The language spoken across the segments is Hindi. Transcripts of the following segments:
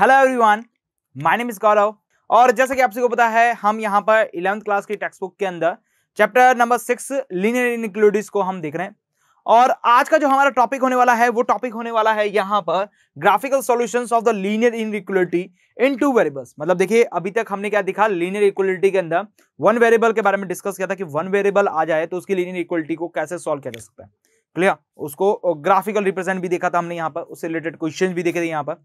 Hello everyone my name is Gaurav और जैसे कि आप सभी को पता है हम यहाँ पर इलेवंथ क्लास की टेक्स्ट बुक के अंदर chapter number six linear inequalities को हम देख रहे हैं और आज का जो हमारा टॉपिक होने वाला है वो टॉपिक होने वाला है यहाँ पर graphical solutions of the linear equality in two variables मतलब देखिए अभी तक हमने क्या दिखा लीनियर इक्वलिटी के अंदर वन वेरिएबल के बारे में डिस्कस किया था कि वन वेरिएबल आ जाए तो उसकी लीनियर इक्वलिटी को कैसे सॉल्व किया जा सकता है क्लियर उसको ग्राफिकल रिप्रेजेंट भी देखा था हमने यहाँ पर उससे रिलेटेड क्वेश्चन भी देखे थे यहाँ पर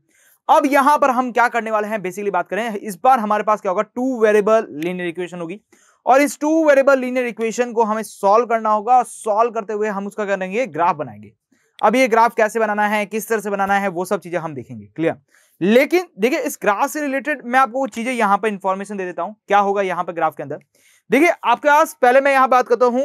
अब यहां पर हम क्या करने वाले हैं बेसिकली बात करें इस बार हमारे पास क्या होगा टू वेरिएबल लीनियर इक्वेशन होगी और इस टू वेरिएबल लीनियर इक्वेशन को हमें सॉल्व करना होगा और सॉल्व करते हुए हम उसका करेंगे ग्राफ बनाएंगे अब ये ग्राफ कैसे बनाना है किस तरह से बनाना है वो सब चीजें हम देखेंगे क्लियर लेकिन देखिए इस ग्राफ से रिलेटेड मैं आपको चीजें यहाँ पर इंफॉर्मेशन दे देता हूँ क्या होगा यहाँ पर ग्राफ के अंदर देखिए आपके पास पहले मैं यहाँ बात करता हूँ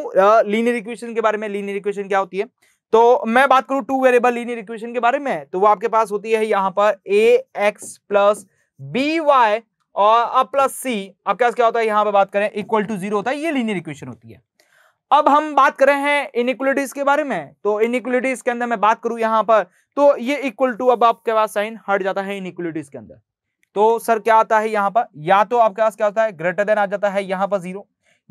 लीनियर इक्वेशन के बारे में लीनियर इक्वेशन क्या होती है तो मैं बात करूं टू वेरिएबल लीनियर इक्वेशन के बारे में तो वो आपके पास होती है यहां पर a x plus b y और अब प्लस सी आपके पास क्या होता है यहां पर बात करें इक्वल टू जीरो होता है ये लीनियर इक्वेशन होती है अब हम बात कर रहे हैं इनिक्वलिटीज के बारे में तो इनिक्वलिटीज के अंदर मैं बात करूं यहां पर तो ये इक्वल टू अब आपके पास साइन हट जाता है इनिक्वलिटीज के अंदर तो सर क्या आता है यहां पर या तो आपके पास क्या होता है ग्रेटर देन आ जाता है यहां पर जीरो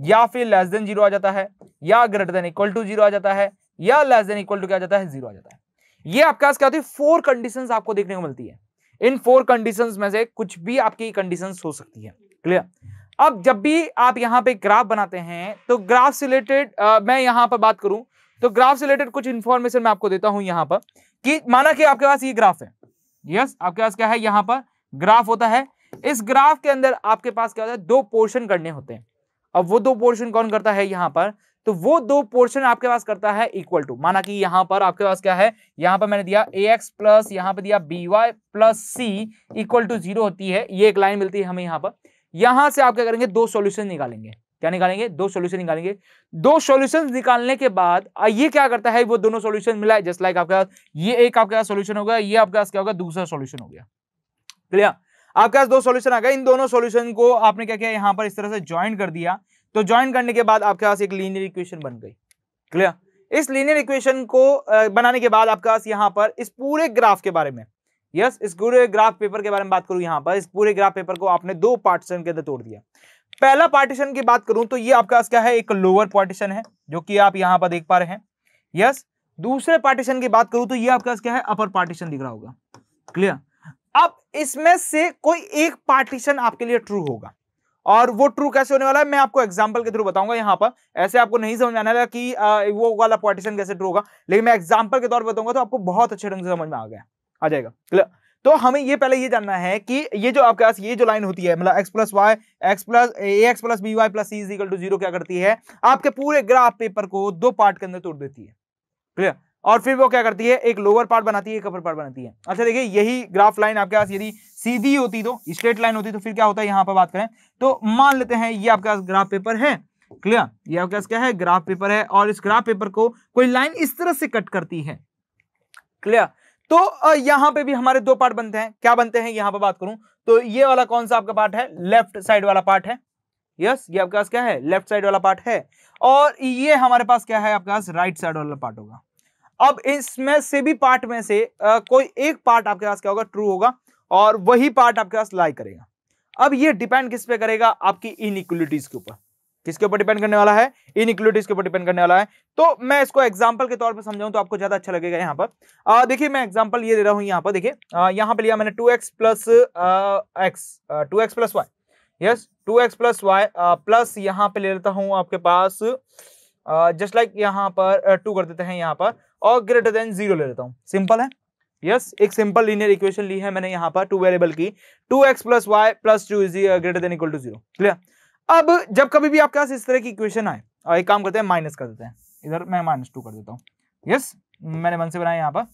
या फिर लेस देन जीरो आ जाता है या greater than equal to zero आ जाता है या लेस देन इक्वल टू क्या जाता है जीरो आ जाता है ये आपके पास क्या होती है फोर कंडीशंस आपको देखने को मिलती है इन फोर कंडीशंस में से कुछ भी आपकी कंडीशंस हो सकती है क्लियर अब जब भी आप यहाँ पे ग्राफ बनाते हैं तो ग्राफ से रिलेटेड मैं यहाँ पर बात करूं तो ग्राफ से रिलेटेड कुछ इंफॉर्मेशन मैं आपको देता हूं यहाँ पर कि माना कि आपके पास ये ग्राफ है यस yes, आपके पास क्या है यहाँ पर ग्राफ होता है इस ग्राफ के अंदर आपके पास क्या होता है दो पोर्शन करने होते हैं अब वो दो पोर्शन कौन करता है यहाँ पर तो वो दो पोर्शन आपके पास करता है इक्वल टू माना कि यहां पर आपके पास क्या है यहां पर मैंने दिया ए एक्स प्लस यहां पर दिया b y plus c equal to zero होती है ये एक लाइन मिलती है हमें यहां पर यहां से आप क्या करेंगे दो सोल्यूशन निकालेंगे क्या निकालेंगे दो सोल्यूशन निकालेंगे दो सोल्यूशन निकालने के बाद ये क्या करता है वो दोनों सोल्यूशन मिला है जस्ट लाइक आपके पास ये एक आपके पास सोल्यूशन होगा ये आपके पास क्या होगा दूसरा सोल्यूशन हो गया क्लियर आपके पास दो सोल्यूशन आ गए इन दोनों सोल्यूशन को आपने क्या किया यहां पर इस तरह से ज्वाइन कर दिया तो ज्वाइन करने के बाद आपके पास एक लीनियर इक्वेशन बन गई क्लियर इस लीनियर इक्वेशन को बनाने के बाद आपके पास यहाँ पर इस पूरे ग्राफ के बारे में यस इस पूरे ग्राफ पेपर के बारे में बात करूं यहाँ पर इस पूरे ग्राफ पेपर को आपने दो पार्टीशन के अंदर तोड़ दिया पहला पार्टीशन की बात करूं तो ये आपके पास क्या है एक लोअर पार्टीशन है जो कि आप यहाँ पर देख पा रहे हैं यस दूसरे पार्टीशन की बात करूं तो ये आपके पास क्या है अपर पार्टीशन दिख रहा होगा क्लियर अब इसमें से कोई एक पार्टीशन आपके लिए ट्रू होगा और वो ट्रू कैसे होने वाला है मैं आपको एग्जाम्पल के थ्रू बताऊंगा यहाँ पर ऐसे आपको नहीं समझ में आने लगा कि वो वाला पार्टीशन कैसे ट्रू होगा लेकिन मैं एग्जाम्पल के तौर पर बताऊंगा तो आपको बहुत अच्छे ढंग से समझ में आ गया आ जाएगा क्लियर तो हमें ये पहले ये जानना है कि ये जो आपके पास ये जो लाइन होती है मतलब x plus y x plus a x plus b y plus c equal to zero क्या करती है आपके पूरे ग्राफ पेपर को दो पार्ट के अंदर तोड़ देती है क्लियर और फिर वो क्या करती है एक लोअर पार्ट बनाती है एक अपर पार्ट बनाती है अच्छा देखिए यही ग्राफ लाइन आपके पास यदि सीधी होती तो स्ट्रेट लाइन होती तो फिर क्या होता है यहाँ पर बात करें तो मान लेते हैं ये आपके पास ग्राफ पेपर है क्लियर ये आपके पास क्या है ग्राफ पेपर है और इस ग्राफ पेपर को कोई लाइन इस तरह से कट करती है क्लियर तो यहाँ पे भी हमारे दो पार्ट बनते हैं क्या बनते हैं यहाँ पर बात करूं तो ये वाला कौन सा आपका पार्ट है लेफ्ट साइड वाला पार्ट है यस ये आपके पास क्या है लेफ्ट साइड वाला पार्ट है और ये हमारे पास क्या है आपके पास राइट साइड वाला पार्ट होगा अब इसमें से भी पार्ट में से आ, कोई एक पार्ट आपके पास क्या होगा ट्रू होगा और वही पार्ट आपके पास लाई करेगा अब ये डिपेंड किस पे करेगा आपकी इनइक्वलिटीज के ऊपर किसके ऊपर डिपेंड करने वाला है इनइक्वलिटीज के ऊपर डिपेंड करने वाला है तो मैं इसको एग्जाम्पल के तौर पर समझाऊं तो आपको ज्यादा अच्छा लगेगा यहाँ पर देखिए मैं एग्जाम्पल ये दे रहा हूँ यहाँ पर देखिए यहाँ पर लिया मैंने two x plus x two x plus y yes two x plus y plus यहाँ पे ले लेता हूँ आपके पास जस्ट लाइक यहाँ पर टू कर देते हैं यहाँ पर और ग्रेटर देन जीरो ले लेता हूँ सिंपल है यस एक सिंपल लीनियर इक्वेशन ली है मैंने यहाँ पर टू वेरिएबल की two x plus y plus two is greater than equal to zero clear अब जब कभी भी आपके पास इस तरह की इक्वेशन आए और एक काम करते हैं माइनस कर देते हैं इधर मैं माइनस टू कर देता हूँ यस yes, मैंने मन से बनाया यहाँ पर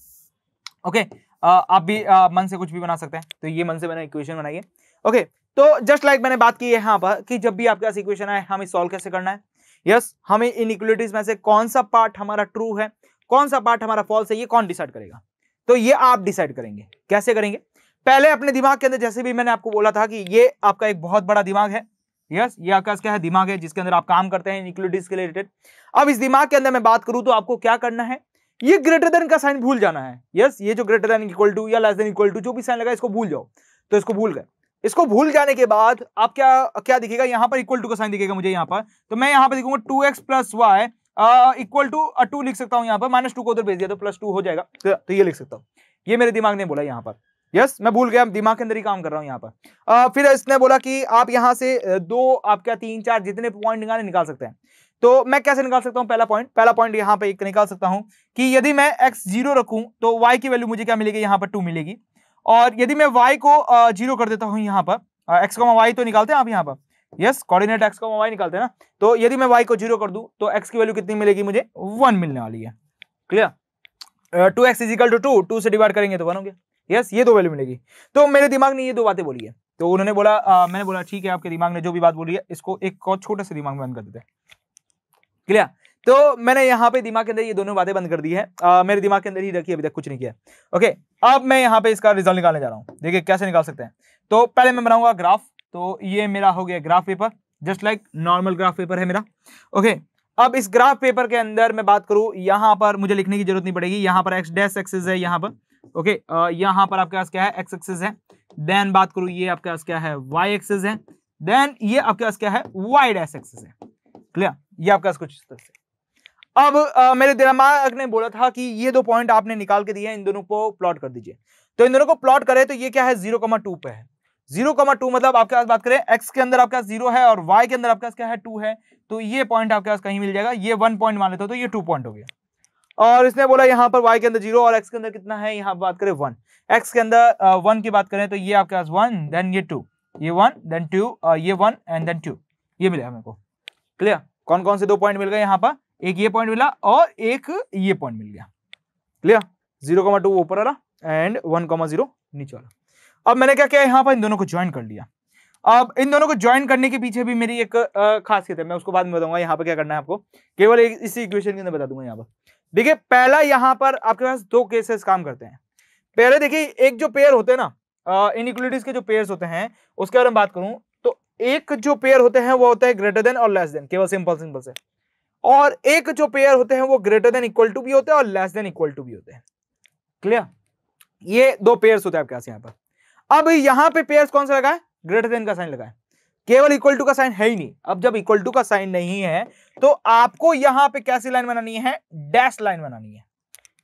ओके okay, uh, आप भी आ, uh, मन से कुछ भी बना सकते हैं तो ये मन से मैंने इक्वेशन बनाई है ओके okay, तो जस्ट लाइक like मैंने बात की है यहाँ पर कि जब भी आपके पास इक्वेशन आए हमें सॉल्व कैसे करना है यस yes, हमें इन इक्वलिटीज में से कौन सा पार्ट हमारा ट्रू है कौन सा पार्ट हमारा फॉल्स है ये कौन डिसाइड करेगा तो ये आप डिसाइड करेंगे कैसे करेंगे पहले अपने दिमाग के अंदर जैसे भी मैंने आपको बोला था कि ये आपका एक बहुत बड़ा दिमाग है यस ये आपका क्या है दिमाग है जिसके अंदर आप काम करते हैं न्यूक्लियोटिस के रिलेटेड अब इस दिमाग के अंदर मैं बात करूं तो आपको क्या करना है ये ग्रेटर देन का साइन भूल जाना है यस yes, ये जो ग्रेटर देन इक्वल टू या लेस देन इक्वल टू जो भी साइन लगा इसको भूल जाओ तो इसको भूल गए इसको भूल जाने के बाद आप क्या क्या दिखेगा यहाँ पर इक्वल टू का साइन दिखेगा मुझे यहाँ पर तो मैं यहाँ पर दिखूंगा two x plus y equal to two लिख सकता हूँ यहां पर माइनस टू को उधर भेज दिया तो प्लस टू हो जाएगा तो, तो ये लिख सकता हूँ ये मेरे दिमाग ने बोला यहाँ पर यस yes, मैं भूल गया दिमाग के अंदर ही काम कर रहा हूँ यहां पर आ, फिर इसने बोला कि आप यहां से दो आपका तीन चार जितने पॉइंट निकाले निकाल सकते हैं तो मैं कैसे निकाल सकता हूं पहला पॉइंट पहला पॉइंट यहाँ पर एक निकाल सकता हूँ कि यदि मैं एक्स जीरो रखूं तो वाई की वैल्यू मुझे क्या मिलेगी यहाँ पर टू मिलेगी और यदि मैं वाई को जीरो कर देता हूँ यहाँ पर एक्स को वाई तो निकालते हैं आप यहाँ पर यस कोऑर्डिनेट एक्स को हम वाई निकालते हैं ना तो यदि मैं वाई को जीरो कर दूं तो एक्स की वैल्यू कितनी मिलेगी मुझे वन मिलने वाली है clear two x equal to two two से डिवाइड करेंगे तो वन हो गया यस ये दो वैल्यू मिलेगी तो मेरे दिमाग ने ये दो बातें बोली है तो उन्होंने बोला आ, uh, मैंने बोला ठीक है आपके दिमाग ने जो भी बात बोली है इसको एक और छोटे से दिमाग में बंद कर देते हैं क्लियर तो मैंने यहाँ पे दिमाग के अंदर ये दोनों बातें बंद कर दी है आ, uh, मेरे दिमाग के अंदर ही रखी अभी तक कुछ नहीं किया ओके अब मैं यहाँ पे इसका रिजल्ट निकालने जा रहा हूँ देखिए कैसे निकाल सकते हैं तो पहले मैं बनाऊंगा ग्राफ तो ये मेरा हो गया graph paper just like normal graph paper है मेरा ओके अब इस ग्राफ पेपर के अंदर मैं बात करूं यहाँ पर मुझे लिखने की जरूरत नहीं पड़ेगी यहाँ पर एक्स डैश एक्सेस है यहाँ पर ओके यहां पर आपके पास क्या है एक्स एक्सेस है देन बात करूं ये आपके पास क्या है वाई एक्सेस है देन ये आपके पास क्या है वाई डैश एक्सेस है क्लियर ये आपके पास कुछ अब आ, मेरे दिमाग ने बोला था कि ये दो पॉइंट आपने निकाल के दिए इन दोनों को प्लॉट कर दीजिए तो इन दोनों को प्लॉट करें तो ये क्या है जीरो कमा टू पे है जीरो कमा टू मतलब आपके पास बात करें एक्स के अंदर आपके पास जीरो है और वाई के अंदर आपके पास क्या है टू है तो ये पॉइंट आपके पास कहीं मिल जाएगा ये वन पॉइंट मान लेते हो तो ये टू पॉइंट हो गया और इसने बोला यहाँ पर वाई के अंदर जीरो और एक्स के अंदर कितना है यहाँ बात करें वन एक्स के अंदर वन की बात करें तो ये आपके पास वन देन ये टू ये वन देन टू ये वन एंड देन टू ये मिलेगा मेरे को क्लियर कौन कौन से दो पॉइंट मिल गए यहाँ पर एक ये पॉइंट मिला और एक ये पॉइंट मिल गया क्लियर जीरो कमा टू ऊपर वाला एंड वन कमा जीरो नीचे वाला अब मैंने क्या किया यहाँ पर इन दोनों को ज्वाइन कर लिया अब इन दोनों को ज्वाइन करने के पीछे भी मेरी एक खासियत है मैं उसको बाद में बताऊंगा यहाँ पर क्या करना है आपको केवल इसी इक्वेशन के अंदर बता दूंगा यहाँ पर देखिए पहला यहाँ पर आपके पास दो केसेस काम करते हैं पहले देखिए एक जो पेयर होते हैं ना इनिक्वलिटीज के जो पेयर होते हैं उसके बारे में बात करूं तो एक जो पेयर होते हैं वो होता है ग्रेटर देन और लेस देन केवल सिंपल सिंपल से और एक जो पेयर होते हैं वो ग्रेटर देन इक्वल टू भी होते हैं और लेस देन इक्वल टू भी होते हैं क्लियर ये दो पेयर्स होते हैं आपके पास यहाँ पर अब यहां पे पेयर्स कौन सा लगाए ग्रेटर देन का साइन लगाए केवल इक्वल टू का साइन है ही नहीं अब जब इक्वल टू का साइन नहीं है तो आपको यहां पे कैसी लाइन बनानी है डैश लाइन बनानी है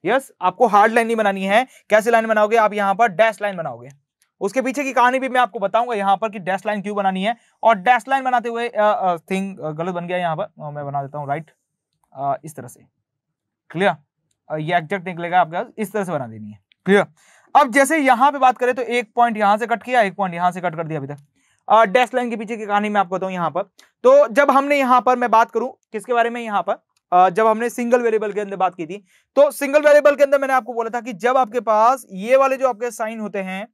यस yes, आपको हार्ड लाइन नहीं बनानी है कैसी लाइन बनाओगे आप यहां पर डैश लाइन बनाओगे उसके पीछे की कहानी भी मैं आपको बताऊंगा यहां पर कि डैश लाइन क्यों बनानी है और डैश लाइन बनाते हुए थिंग गलत बन गया यहां पर मैं बना देता हूँ राइट इस तरह से क्लियर ये एग्जैक्ट निकलेगा आपके इस तरह से बना देनी है क्लियर अब जैसे यहां पे बात करें तो एक पॉइंट यहां से कट किया एक पॉइंट यहां से कट कर दिया अभी तक डैश लाइन के पीछे की कहानी मैं आपको बताऊं यहाँ पर तो जब हमने यहाँ पर मैं बात करूं किसके बारे में यहाँ पर जब हमने सिंगल वेरिएबल के अंदर बात की थी तो सिंगल वेरिएबल के अंदर मैंने आपको बोला था कि जब आपके पास ये वाले जो आपके साइन होते हैं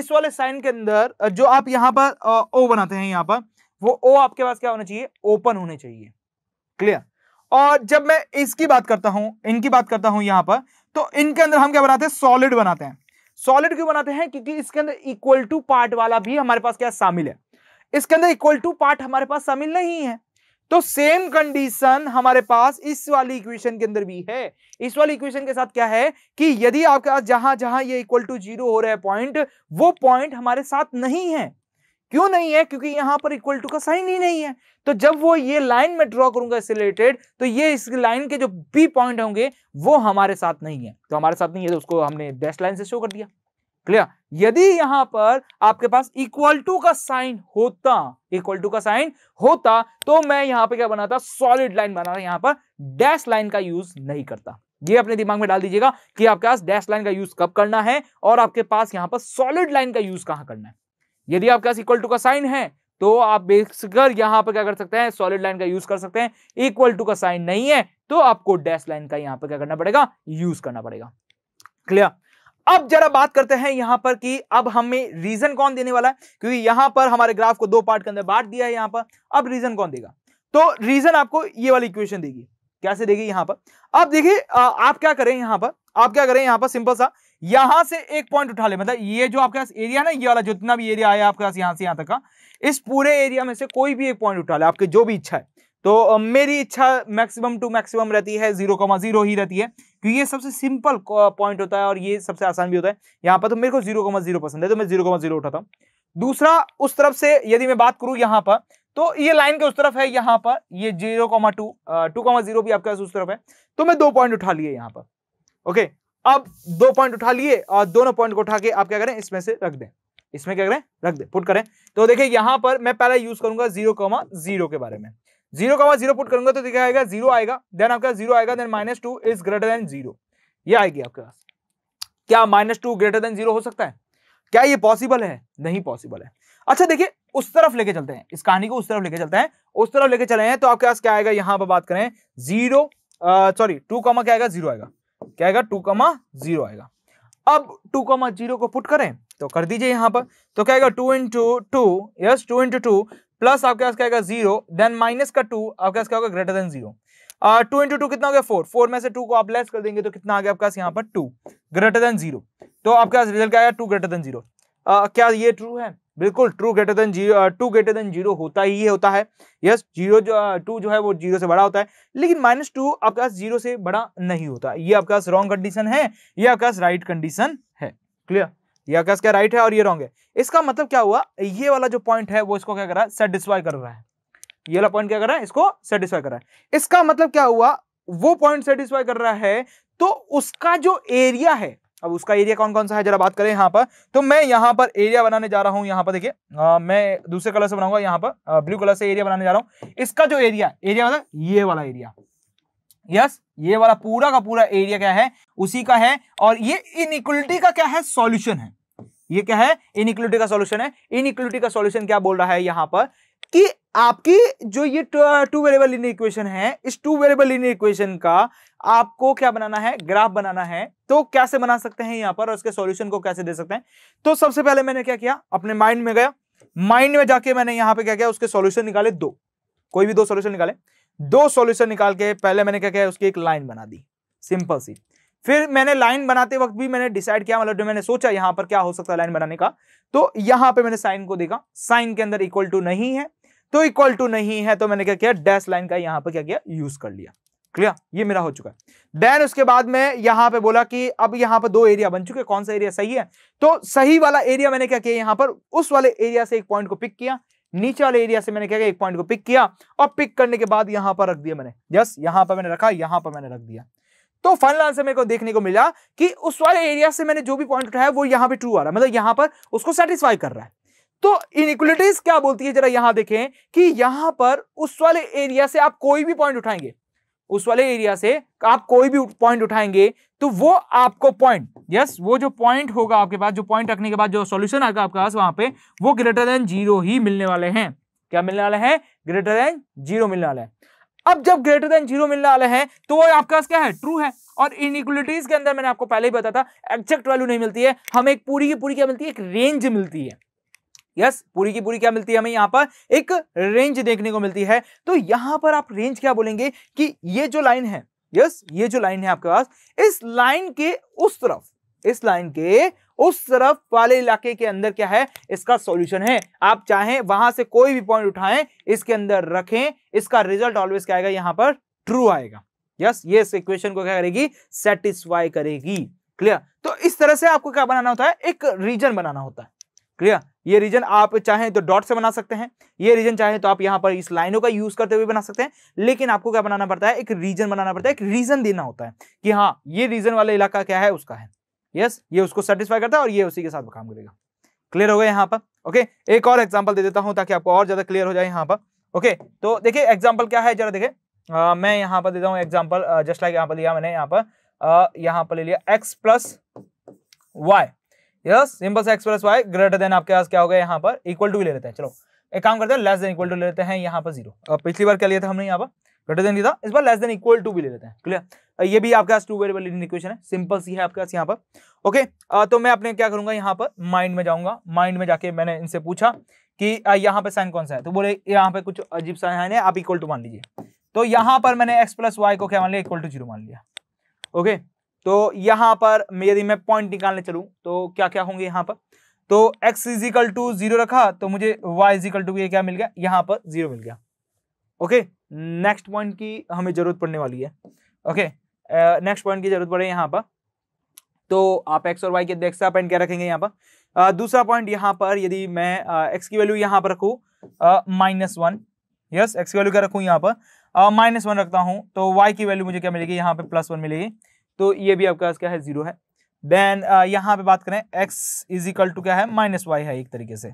इस वाले साइन के अंदर जो आप यहाँ पर ओ बनाते हैं यहाँ पर वो ओ आपके पास क्या होना चाहिए ओपन होने चाहिए क्लियर और जब मैं इसकी बात करता हूं इनकी बात करता हूं यहाँ पर तो इनके अंदर हम क्या बनाते हैं सॉलिड बनाते हैं सॉलिड क्यों बनाते हैं क्योंकि इसके अंदर इक्वल टू पार्ट वाला भी हमारे पास क्या शामिल है इसके अंदर इक्वल टू पार्ट हमारे पास शामिल नहीं है तो सेम कंडीशन हमारे पास इस वाली इक्वेशन के अंदर भी है इस वाली इक्वेशन के साथ क्या है कि यदि आपके पास जहां जहां ये इक्वल टू जीरो हो रहा है पॉइंट वो पॉइंट हमारे साथ नहीं है क्यों नहीं है क्योंकि यहां पर इक्वल टू का साइन ही नहीं है तो जब वो ये लाइन में ड्रॉ करूंगा इससे रिलेटेड तो ये इस लाइन के जो बी पॉइंट होंगे वो हमारे साथ नहीं है तो हमारे साथ नहीं है तो उसको हमने डैश लाइन से शो कर दिया क्लियर यदि यहां पर आपके पास इक्वल टू का साइन होता इक्वल टू का साइन होता तो मैं यहां पर क्या बनाता सॉलिड लाइन बनाता यहां पर डैश लाइन का यूज नहीं करता ये अपने दिमाग में डाल दीजिएगा कि आपके पास डैश लाइन का यूज कब करना है और आपके पास यहां पर सॉलिड लाइन का यूज कहां करना है यदि आपके पास इक्वल टू का साइन है तो आप बेसकर यहां पर क्या कर सकते हैं सॉलिड लाइन का यूज कर सकते हैं इक्वल टू का साइन नहीं है तो आपको डैश लाइन का यहां पर क्या करना पड़ेगा यूज करना पड़ेगा क्लियर अब जरा बात करते हैं यहां पर कि अब हमें रीजन कौन देने वाला है क्योंकि यहां पर हमारे ग्राफ को दो पार्ट के अंदर बांट दिया है यहां पर अब रीजन कौन देगा तो रीजन आपको ये वाली इक्वेशन देगी कैसे देगी यहां पर अब देखिए आप क्या करें यहां पर आप क्या करें यहां पर सिंपल सा यहां से एक पॉइंट उठा ले मतलब ये जो आपके पास एरिया ना ये वाला जितना भी एरिया आया आपके पास यहां से यहां तक का इस पूरे एरिया में से कोई भी एक पॉइंट उठा ले आपके जो भी इच्छा है तो मेरी इच्छा मैक्सिमम टू मैक्सिमम रहती है जीरो कमा जीरो ही रहती है क्योंकि ये सबसे सिंपल पॉइंट होता है और ये सबसे आसान भी होता है यहाँ पर तो मेरे को जीरो कमा जीरो पसंद है तो मैं जीरो कमा जीरो उठाता हूँ दूसरा उस तरफ से यदि मैं बात करूँ यहाँ पर तो ये लाइन के उस तरफ है यहाँ पर ये zero comma two two comma zero भी आपके पास उस तरफ है तो मैं दो पॉइंट उठा लिए यहाँ पर ओके अब दो पॉइंट उठा लिए और दोनों पॉइंट को उठा के आप क्या करें इसमें से रख दें इसमें क्या करें रख दें पुट करें तो देखिए यहां पर मैं पहले यूज करूंगा जीरो कॉमा जीरो के बारे में जीरो कॉमा जीरो पुट करूंगा तो देखिए आएगा जीरो आएगा देन आपका जीरो आएगा then minus two is greater than zero ये आएगी आपके पास क्या minus two greater than zero हो सकता है क्या ये पॉसिबल है नहीं पॉसिबल है अच्छा देखिए उस तरफ लेके चलते हैं इस कहानी को उस तरफ लेके चलते हैं उस तरफ लेके चले हैं तो आपके पास क्या आएगा यहां पर बात करें जीरो सॉरी टू कॉमा क्या आएगा जीरो आएगा क्या आएगा टू कमा जीरो आएगा अब टू कमा जीरो को पुट करें तो कर दीजिए यहां पर तो क्या आएगा two into two yes two into two plus आपके पास क्या जीरो देन माइनस का टू आपके पास क्या होगा greater than zero two into two कितना हो गया फोर फोर में से टू को आप लेस कर देंगे तो कितना आ गया आपके पास यहाँ पर टू ग्रेटर देन जीरो तो आपके पास रिजल्ट क्या आया टू ग्रेटर देन जीरो क्या ये ट्रू है बिल्कुल true greater than zero two greater than zero होता ही होता है यस जीरो जो टू जो है वो जीरो से बड़ा होता है लेकिन माइनस टू आपके पास जीरो से बड़ा नहीं होता ये आपके पास रॉन्ग कंडीशन है ये आपके पास राइट कंडीशन है क्लियर ये आपके पास क्या राइट है और ये रॉन्ग है इसका मतलब क्या हुआ ये वाला जो पॉइंट है वो इसको क्या कर रहा है सेटिस्फाई कर रहा है ये वाला पॉइंट क्या कर रहा है इसको सेटिस्फाई कर रहा है इसका मतलब क्या हुआ वो पॉइंट सेटिस्फाई कर रहा है तो उसका जो एरिया है अब उसका एरिया कौन कौन सा है जरा बात करें यहाँ पर तो मैं यहाँ पर एरिया बनाने जा रहा हूँ यहाँ पर देखिए मैं दूसरे कलर से बनाऊंगा यहाँ पर ब्लू कलर से एरिया बनाने जा रहा हूँ इसका जो एरिया एरिया मतलब ये वाला एरिया यस ये वाला पूरा का पूरा एरिया क्या है उसी का है और ये इनइक्वलिटी का क्या है सॉल्यूशन है ये क्या है इनइक्वलिटी का सोल्यूशन है इनइक्वलिटी का सोल्यूशन क्या बोल रहा है यहाँ पर कि आपकी जो ये टू वेरिएबल इन इक्वेशन है इस टू वेरिएबल इन इक्वेशन का आपको क्या बनाना है ग्राफ बनाना है तो कैसे बना सकते हैं यहां पर और इसके सॉल्यूशन को कैसे दे सकते हैं तो सबसे पहले मैंने क्या किया अपने माइंड में गया माइंड में जाके मैंने यहां पे क्या किया उसके सॉल्यूशन निकाले दो कोई भी दो सॉल्यूशन निकाले दो सॉल्यूशन निकाल के पहले मैंने क्या किया उसकी एक लाइन बना दी सिंपल सी फिर मैंने लाइन बनाते वक्त भी मैंने डिसाइड किया मतलब मैंने सोचा यहां पर क्या हो सकता है लाइन बनाने का तो यहां पर मैंने साइन को देखा साइन के अंदर इक्वल टू नहीं है तो इक्वल टू नहीं है तो मैंने क्या किया डैश लाइन का यहां पर क्या किया यूज कर लिया क्लियर ये मेरा हो चुका है देन उसके बाद में यहां पे बोला कि अब यहां पर दो एरिया बन चुके कौन सा एरिया सही है तो सही वाला एरिया मैंने क्या किया यहां पर उस वाले एरिया से एक पॉइंट को पिक किया नीचे वाले एरिया से मैंने क्या किया एक पॉइंट को पिक किया और पिक करने के बाद यहां पर रख दिया मैंने यस यहां पर मैंने रखा यहां पर मैंने रख दिया तो फाइनल आंसर मेरे को देखने को मिला कि उस वाले एरिया से मैंने जो भी पॉइंट उठाया वो यहां पे ट्रू आ रहा है मतलब यहां पर उसको सेटिस्फाई कर रहा है तो इनिक्वलिटीज क्या बोलती है जरा यहां देखें कि यहां पर उस वाले एरिया से आप कोई भी पॉइंट उठाएंगे उस वाले एरिया से आप कोई भी पॉइंट उठाएंगे तो वो आपको पॉइंट यस yes, वो जो पॉइंट होगा आपके पास जो पॉइंट रखने के बाद जो सॉल्यूशन आएगा आपके पास वहां पे वो ग्रेटर देन जीरो ही मिलने वाले हैं क्या मिलने वाले हैं ग्रेटर देन जीरो मिलने वाला है अब जब ग्रेटर देन जीरो मिलने वाला है तो वो आपके पास क्या है ट्रू है और इनिक्वलिटीज के अंदर मैंने आपको पहले ही बताया था एक्जेक्ट वैल्यू नहीं मिलती है हमें एक पूरी की पूरी क्या मिलती है एक रेंज मिलती है यस पूरी की पूरी क्या मिलती है हमें यहाँ पर एक रेंज देखने को मिलती है तो यहाँ पर आप रेंज क्या बोलेंगे कि ये जो लाइन है यस ये जो लाइन है आपके पास इस लाइन के उस तरफ इस लाइन के उस तरफ वाले इलाके के अंदर क्या है इसका सॉल्यूशन है आप चाहें वहां से कोई भी पॉइंट उठाएं इसके अंदर रखें इसका रिजल्ट ऑलवेज क्या आएगा यहां पर ट्रू आएगा यस ये इस इक्वेशन को क्या करेगी सेटिस्फाई करेगी क्लियर तो इस तरह से आपको क्या बनाना होता है एक रीजन बनाना होता है क्लियर ये रीजन आप चाहें तो डॉट से बना सकते हैं ये रीजन चाहें तो आप यहाँ पर इस लाइनों का यूज करते हुए बना सकते हैं लेकिन आपको क्या बनाना पड़ता है एक रीजन बनाना पड़ता है एक रीजन देना होता है कि हाँ ये रीजन वाला इलाका क्या है उसका है यस ये उसको सेटिस्फाई करता है और ये उसी के साथ काम करेगा क्लियर हो गया यहाँ पर ओके एक और एग्जाम्पल दे देता हूँ ताकि आपको और ज्यादा क्लियर हो जाए यहाँ पर ओके तो देखिए एग्जाम्पल क्या है जरा देखे आ, मैं यहाँ पर देता हूँ एग्जाम्पल जस्ट लाइक यहाँ पर लिया मैंने यहाँ पर यहाँ पर ले लिया x plus y yes simple से x plus y greater than आपके पास क्या होगा यहाँ पर इक्वल टू भी ले लेते हैं चलो एक काम करते हैं लेस देन इक्वल टू ले लेते हैं यहाँ पर जीरो पिछली बार क्या लिया था हमने यहाँ पर ग्रेटर देन दिया था इस बार लेस देन इक्वल टू भी ले लेते हैं क्लियर ये भी आपके पास टू वेरिएबल लीडिंग इक्वेशन है सिंपल सी है आपके पास यहाँ पर ओके तो मैं अपने क्या करूंगा यहाँ पर माइंड में जाऊंगा माइंड में जाके मैंने इनसे पूछा कि यहाँ पर साइन कौन सा है तो बोले यहाँ पर कुछ अजीब सा है आप इक्वल टू मान लीजिए तो यहाँ पर मैंने एक्स प्लस वाई को क्या मान लिया इक्वल टू जीरो मान लिया ओके तो यहां पर यदि मैं पॉइंट निकालने चलू तो क्या क्या होंगे यहाँ पर तो x इजिकल टू जीरो रखा तो मुझे y इजिकल टू क्या मिल गया यहाँ पर जीरो मिल गया ओके नेक्स्ट पॉइंट की हमें जरूरत पड़ने वाली है ओके नेक्स्ट पॉइंट की जरूरत पड़े यहाँ पर तो आप एक्स और वाई के देख सकते क्या रखेंगे यहाँ पर दूसरा पॉइंट यहाँ पर यदि मैं एक्स की वैल्यू यहां पर रखू माइनस वन यस एक्स की वैल्यू क्या रखू यहाँ पर माइनस वन रखता हूं तो वाई की वैल्यू मुझे क्या मिलेगी यहाँ पर प्लस वन मिलेगी तो ये भी आपके पास क्या है जीरो है देन uh, यहाँ पे बात करें एक्स इज इक्वल टू क्या है माइनस वाई है एक तरीके से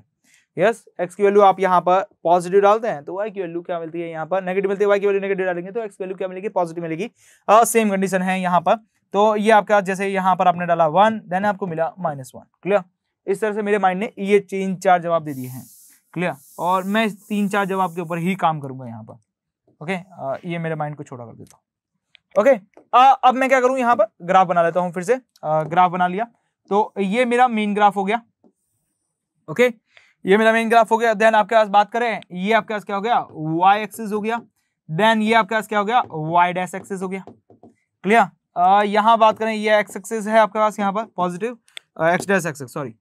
यस yes, एक्स की वैल्यू आप यहाँ पर पॉजिटिव डालते हैं तो वाई की वैल्यू क्या मिलती है यहाँ पर नेगेटिव मिलती है वाई की वैल्यू नेगेटिव डालेंगे तो एक्स वैल्यू क्या मिलेगी पॉजिटिव मिलेगी सेम uh, कंडीशन है यहाँ पर तो ये आपका जैसे यहाँ पर आपने डाला वन देन आपको मिला माइनस वन क्लियर इस तरह से मेरे माइंड ने ये तीन चार जवाब दे दिए हैं क्लियर और मैं तीन चार जवाब के ऊपर ही काम करूंगा यहाँ पर ओके uh, ये मेरे माइंड को छोटा कर देता हूँ ओके आ, अब मैं क्या करूं यहां पर ग्राफ बना लेता हूं फिर से आ, ग्राफ बना लिया तो ये मेरा मेन ग्राफ हो गया ओके ये मेरा मेन ग्राफ हो गया देन आपके पास बात करें ये आपके पास क्या हो गया वाई एक्सिस हो गया देन ये आपके पास क्या हो गया वाई डैस एक्सिस हो गया क्लियर यहाँ बात करें ये एक्स एक्सिस है आपके पास यहाँ पर positive x dash axis sorry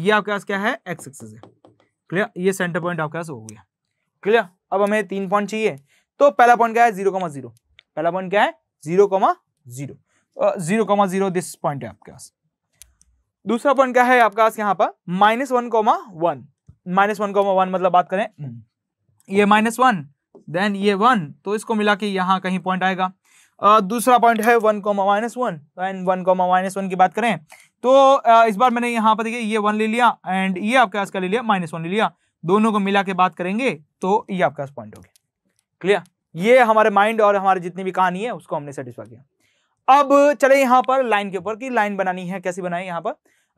ये आपके पास क्या है एक्स एक्सिस है क्लियर ये सेंटर पॉइंट आपके पास हो गया क्लियर अब हमें तीन पॉइंट चाहिए तो पहला पॉइंट क्या है जीरो मत जीरो पहला पॉइंट क्या है zero comma zero zero comma zero this point है आपके पास दूसरा पॉइंट क्या है आपके पास यहाँ पर minus one comma one minus one comma one मतलब बात करें हम्म। ये माइनस वन देन ये वन तो इसको मिला के यहाँ कहीं पॉइंट आएगा uh, दूसरा पॉइंट है one comma minus one and one comma minus one की बात करें तो uh, इस बार मैंने यहाँ पर देखिए ये वन ले लिया एंड ये आपके पास का ले लिया माइनस वन ले लिया दोनों को मिला के बात करेंगे तो ये आपके पास पॉइंट हो गया क्लियर ये हमारे माइंड और हमारे जितनी भी कहानी है उसको हमने सेटिस्फाई किया अब चले यहां पर लाइन के ऊपर की लाइन बनानी है कैसी बनाई यहाँ पर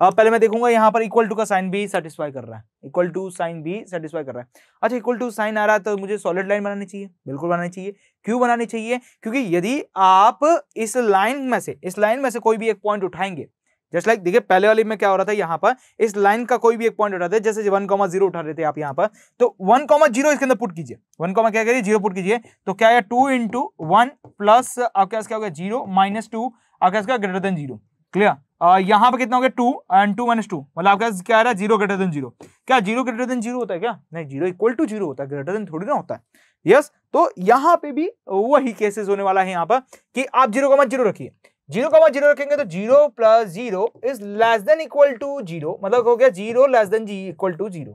अब पहले मैं देखूंगा यहां पर इक्वल टू का साइन भी सेटिस्फाई कर रहा है इक्वल टू साइन भी सेटिस्फाई कर रहा है अच्छा इक्वल टू साइन आ रहा है तो मुझे सॉलिड लाइन बनानी चाहिए बिल्कुल बनानी चाहिए क्यों बनानी चाहिए क्योंकि यदि आप इस लाइन में से इस लाइन में से कोई भी एक पॉइंट उठाएंगे जस्ट लाइक देखिए पहले वाली में क्या हो रहा था यहाँ पर इस लाइन का कोई भी एक पॉइंट उठाते जैसे वन कॉमा जीरो उठा रहे थे आप यहाँ पर तो वन कॉमा जीरो इसके अंदर पुट कीजिए वन कॉमा क्या करिए जीरो पुट कीजिए तो क्या है टू इंटू वन प्लस आपके पास क्या हो गया जीरो माइनस टू आपके पास ग्रेटर देन जीरो क्लियर यहाँ पर कितना हो गया two and two minus two मतलब आपके पास क्या है जीरो ग्रेटर देन जीरो क्या जीरो ग्रेटर देन जीरो होता है क्या नहीं जीरो इक्वल टू जीरो होता है ग्रेटर देन थोड़ी ना होता है यस yes, तो यहाँ पे भी वही केसेस होने वाला है यहाँ पर कि आप जीरो का मत जीरो रखिए जीरो का जीरो रखेंगे तो zero plus zero is less than equal to zero मतलब हो गया जीरो लेस देन जी इक्वल टू जीरो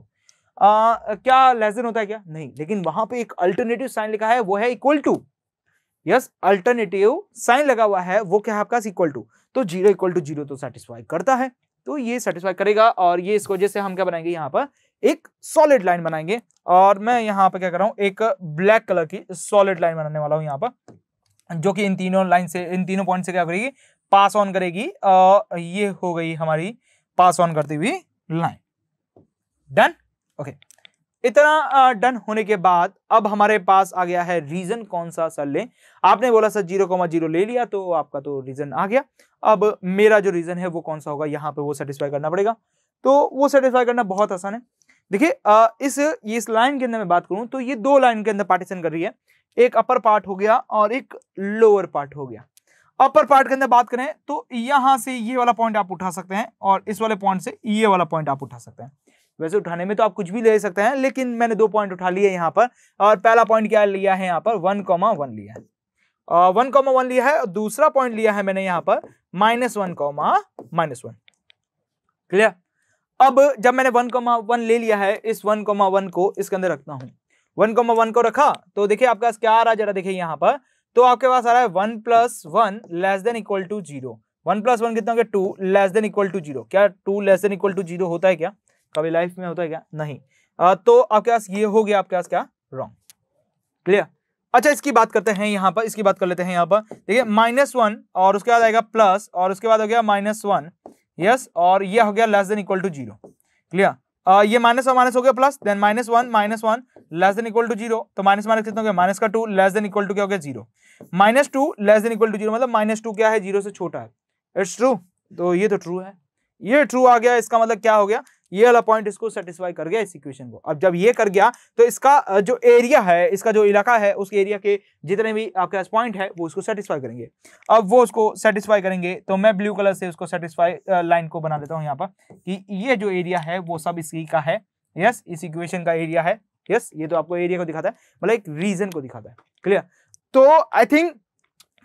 क्या लेस देन होता है क्या नहीं लेकिन वहां पे एक अल्टरनेटिव साइन लिखा है वो है equal to yes alternative sign लगा हुआ है वो क्या है आपका इक्वल टू तो जीरो इक्वल टू जीरो तो सेटिस्फाई करता है तो ये सेटिस्फाई करेगा और ये इसको जैसे हम क्या बनाएंगे यहाँ पर एक सॉलिड लाइन बनाएंगे और मैं यहाँ पर क्या कर रहा हूँ एक ब्लैक कलर की सॉलिड लाइन बनाने वाला हूँ यहाँ पर जो कि इन तीनों लाइन से इन तीनों पॉइंट से क्या करेगी पास ऑन करेगी आ, ये हो गई हमारी पास ऑन करती हुई लाइन डन ओके इतना डन होने के बाद अब हमारे पास आ गया है रीजन कौन सा सर ले आपने बोला सर जीरो कॉमा जीरो ले लिया तो आपका तो रीजन आ गया अब मेरा जो रीजन है वो कौन सा होगा यहाँ पे वो सेटिस्फाई करना पड़ेगा तो वो सेटिस्फाई करना बहुत आसान है देखिए इस ये इस लाइन के अंदर मैं बात करूं तो ये दो लाइन के अंदर पार्टीशन कर रही है एक अपर पार्ट हो गया और एक लोअर पार्ट हो गया अपर पार्ट के अंदर बात करें तो यहां से ये वाला पॉइंट आप उठा सकते हैं और इस वाले पॉइंट से ये वाला पॉइंट आप उठा सकते हैं वैसे उठाने में तो आप कुछ भी ले सकते हैं लेकिन मैंने दो पॉइंट उठा लिए यहाँ पर और पहला पॉइंट क्या लिया है यहाँ पर वन कॉमा वन लिया है वन कॉमा वन लिया है और दूसरा पॉइंट लिया है मैंने यहाँ पर minus one comma minus one clear अब जब मैंने वन कॉमा वन ले लिया है इस वन कॉमा वन को इसके अंदर रखता हूं वन कोमा वन को रखा तो देखिए आपके पास क्या आ रहा है जरा देखिए यहाँ पर तो आपके पास आ रहा है one plus one less than equal to zero one plus one कितना two less than equal to zero क्या two less than equal to zero होता है क्या कभी लाइफ में होता है क्या नहीं आ, तो आपके पास ये हो गया आपके पास क्या रॉन्ग क्लियर अच्छा इसकी बात करते हैं यहाँ पर इसकी बात कर लेते हैं यहाँ पर देखिए माइनस वन और उसके बाद आएगा प्लस और उसके बाद हो गया माइनस वन यस और ये हो गया less than equal to zero clear Uh, ये माइनस और माइनस हो गया plus then minus one minus one less than equal to zero तो माइनस माइनस कितना हो गया माइनस का two less than equal to क्या हो गया zero minus two less than equal to zero मतलब माइनस टू क्या है जीरो से छोटा है इट्स ट्रू तो ये तो ट्रू है ये ट्रू आ गया इसका मतलब क्या हो गया ये वाला पॉइंट इसको सेटिस्फाई कर गया इस इक्वेशन को अब जब ये कर गया तो इसका जो एरिया है इसका जो इलाका है उस एरिया के जितने भी आपके पास पॉइंट है वो उसको सेटिस्फाई करेंगे अब वो उसको सेटिस्फाई करेंगे तो मैं ब्लू कलर से उसको सेटिस्फाई लाइन को बना देता हूँ यहाँ पर कि ये जो एरिया है वो सब इसी का है यस इस इक्वेशन का एरिया है यस ये तो आपको एरिया को दिखाता है मतलब एक रीजन को दिखाता है क्लियर तो आई थिंक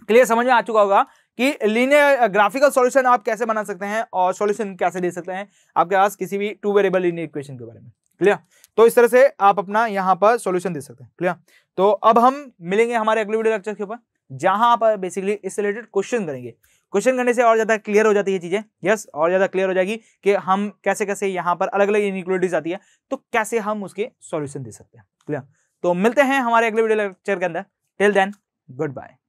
क्लियर समझ में आ चुका होगा कि लीनियर ग्राफिकल सॉल्यूशन आप कैसे बना सकते हैं और सॉल्यूशन कैसे दे सकते हैं आपके पास किसी भी टू वेरिएबल लीनियर इक्वेशन के बारे में क्लियर तो इस तरह से आप अपना यहाँ पर सॉल्यूशन दे सकते हैं क्लियर तो अब हम मिलेंगे हमारे अगले वीडियो लेक्चर के ऊपर जहां आप बेसिकली इस रिलेटेड क्वेश्चन करेंगे क्वेश्चन करने से और ज़्यादा क्लियर हो जाती है चीज़ें यस और ज़्यादा क्लियर हो जाएगी कि हम कैसे कैसे यहाँ पर अलग अलग इनिक्वलिटीज आती है तो कैसे हम उसके सॉल्यूशन दे सकते हैं क्लियर तो मिलते हैं हमारे अगले वीडियो लेक्चर के अंदर टिल देन गुड बाय